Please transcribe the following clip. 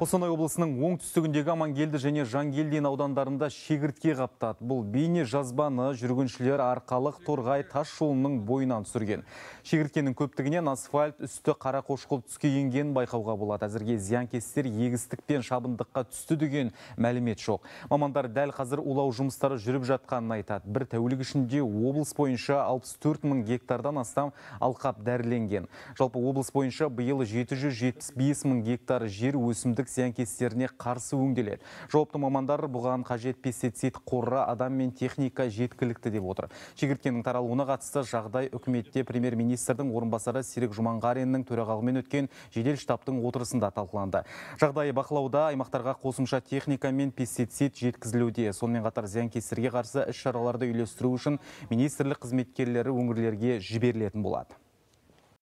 Қостанай облысының оңтүстігіндегі Амангелді және Жангелдин аудандарында шегіртке қаптады. Бұл бейне жазбаны жүргіншілер арқалық торғай тас жолының бойынан түсірген. Шегірткенің көптігінен асфальт үсті қара қошқыл түске енгенін байқауға болады. Әзірге зиянкестер егістік пен шабындыққа түсті деген мәлімет жоқ. Мамандар дәл қазір улау жұмыстары жүріп жатқанын айтады. Бір тәулік ішінде облыс бойынша 64 мың гектардан астам алқап дәріленген. Жалпы облыс бойынша биыл 775 мың гектар жер өсімдік зиянкестеріне қарсы өңделеді жауапты мамандар бұған қажет пестицид қоры адам мен техника жеткілікті деп отыр шегірткенің таралуына қатысты жағдай үкіметте премьер министрдің орынбасары серік жұманғариннің төрағалығымен өткен жедел штабтың отырысында талқыланды Жағдай бақылауда аймақтарға қосымша техника мен пестицид жеткізілуде сонымен қатар зиянкестерге қарсы іс шараларды үйлестіру үшін министрлік қызметкерлері өңірлерге жіберілетін болады